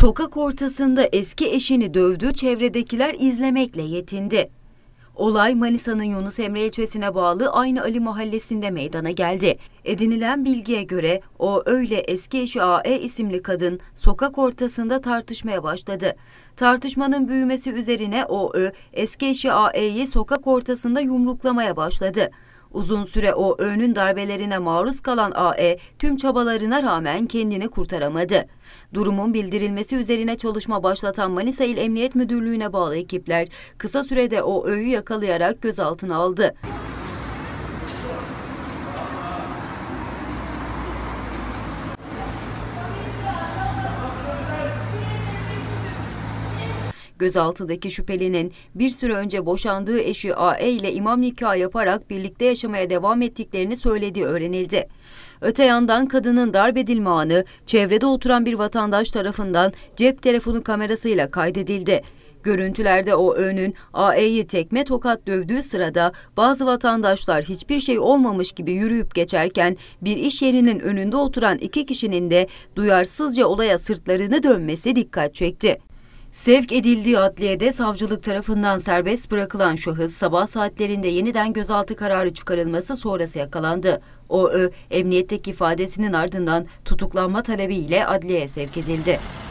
Sokak ortasında eski eşini dövdüğü çevredekiler izlemekle yetindi. Olay Manisa'nın Yunus Emre ilçesine bağlı aynı Ali mahallesinde meydana geldi. Edinilen bilgiye göre o öyle eski eşi AE isimli kadın sokak ortasında tartışmaya başladı. Tartışmanın büyümesi üzerine o eski eşi AE'yi sokak ortasında yumruklamaya başladı. Uzun süre o öğünün darbelerine maruz kalan AE tüm çabalarına rağmen kendini kurtaramadı. Durumun bildirilmesi üzerine çalışma başlatan Manisa İl Emniyet Müdürlüğü'ne bağlı ekipler kısa sürede o öğü yakalayarak gözaltına aldı. Gözaltındaki şüphelinin bir süre önce boşandığı eşi AE ile imam nikah yaparak birlikte yaşamaya devam ettiklerini söylediği öğrenildi. Öte yandan kadının darbedilme anı çevrede oturan bir vatandaş tarafından cep telefonu kamerasıyla kaydedildi. Görüntülerde o önün AE'yi tekme tokat dövdüğü sırada bazı vatandaşlar hiçbir şey olmamış gibi yürüyüp geçerken bir iş yerinin önünde oturan iki kişinin de duyarsızca olaya sırtlarını dönmesi dikkat çekti. Sevk edildiği adliyede savcılık tarafından serbest bırakılan şahıs sabah saatlerinde yeniden gözaltı kararı çıkarılması sonrası yakalandı. O, ö, emniyetteki ifadesinin ardından tutuklanma talebiyle adliyeye sevk edildi.